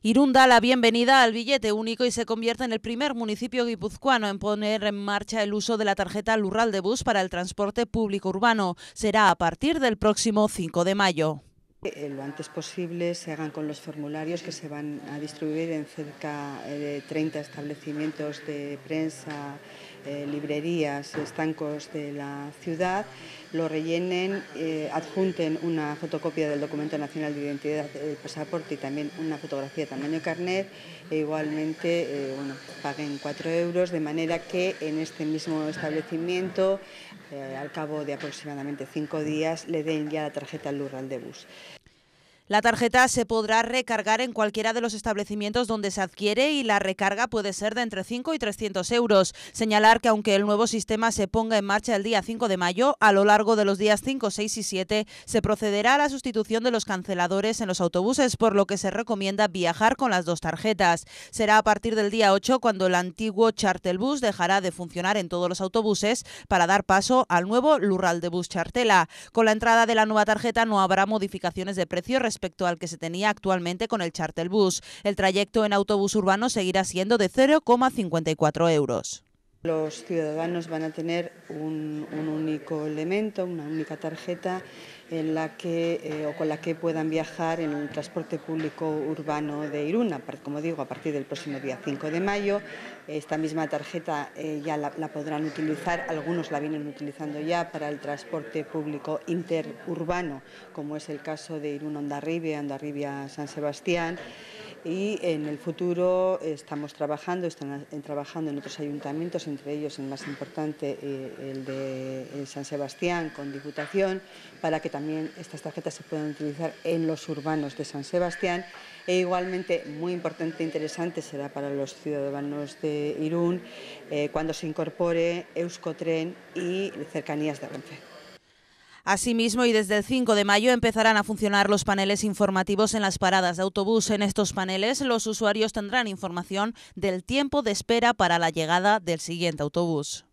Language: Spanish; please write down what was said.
Irún da la bienvenida al billete único y se convierte en el primer municipio guipuzcoano en poner en marcha el uso de la tarjeta Lural de Bus para el transporte público urbano. Será a partir del próximo 5 de mayo. Eh, lo antes posible se hagan con los formularios que se van a distribuir en cerca eh, de 30 establecimientos de prensa eh, librerías, estancos de la ciudad, lo rellenen, eh, adjunten una fotocopia del documento nacional de identidad, el pasaporte y también una fotografía tamaño carnet e igualmente eh, paguen 4 euros, de manera que en este mismo establecimiento, al cabo de aproximadamente cinco días, le den ya la tarjeta al de bus. La tarjeta se podrá recargar en cualquiera de los establecimientos donde se adquiere y la recarga puede ser de entre 5 y 300 euros. Señalar que aunque el nuevo sistema se ponga en marcha el día 5 de mayo, a lo largo de los días 5, 6 y 7 se procederá a la sustitución de los canceladores en los autobuses, por lo que se recomienda viajar con las dos tarjetas. Será a partir del día 8 cuando el antiguo Chartelbus dejará de funcionar en todos los autobuses para dar paso al nuevo Lural de Bus Chartela. Con la entrada de la nueva tarjeta no habrá modificaciones de precio respecto al que se tenía actualmente con el Bus. El trayecto en autobús urbano seguirá siendo de 0,54 euros. Los ciudadanos van a tener un, único elemento, una única tarjeta en la que, eh, o con la que puedan viajar en el transporte público urbano de Irún, como digo, a partir del próximo día 5 de mayo. Esta misma tarjeta eh, ya la, podrán utilizar, algunos la vienen utilizando ya para el transporte público interurbano, como es el caso de Irún Ondarribia, Ondarribia San Sebastián y en el futuro estamos trabajando, están trabajando en otros ayuntamientos, entre ellos el más importante, eh, el de San Sebastián, con Diputación, para que también estas tarjetas se puedan utilizar en los urbanos de San Sebastián. E igualmente, muy importante e interesante será para los ciudadanos de Irún eh, cuando se incorpore Euskotren y cercanías de Renfe. Asimismo, y desde el 5 de mayo empezarán a funcionar los paneles informativos en las paradas de autobús. En estos paneles, los usuarios tendrán información del tiempo de espera para la llegada del siguiente autobús.